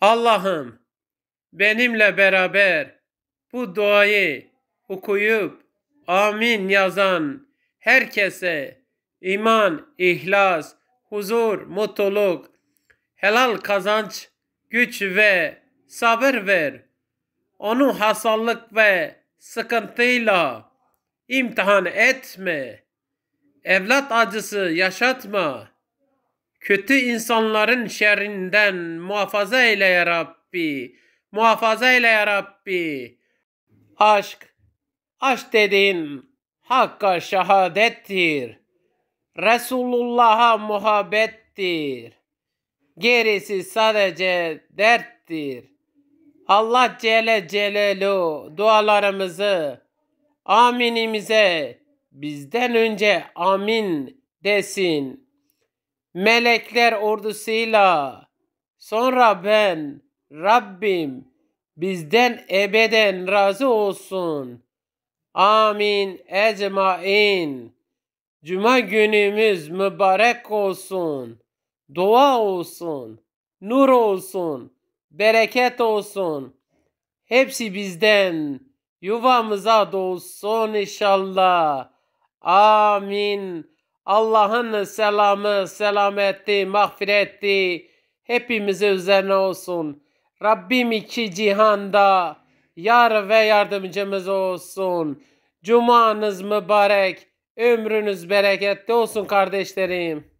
Allah'ım benimle beraber bu duayı okuyup amin yazan herkese iman, ihlas, huzur, mutluluk, helal kazanç, güç ve sabır ver. Onu hastalık ve sıkıntıyla imtihan etme. Evlat acısı yaşatma.'' Kötü insanların şerrinden muhafaza eyle ya Rabbi. Muhafaza eyle ya Rabbi. Aşk, aşk dediğin hakka şehadettir. Resulullah'a muhabbettir. Gerisi sadece derttir. Allah Celle Celaluhu dualarımızı aminimize bizden önce amin desin melekler ordusuyla. Sonra ben Rabbim bizden ebeden razı olsun. Amin ecmain. Cuma günümüz mübarek olsun. Dua olsun. Nur olsun. Bereket olsun. Hepsi bizden yuvamıza dolsun inşallah. Amin. Allah'ın selamı, selameti, mağfireti hepimize üzerine olsun. Rabbim iki cihanda yar ve yardımcımız olsun. Cumanız mübarek, ömrünüz bereketli olsun kardeşlerim.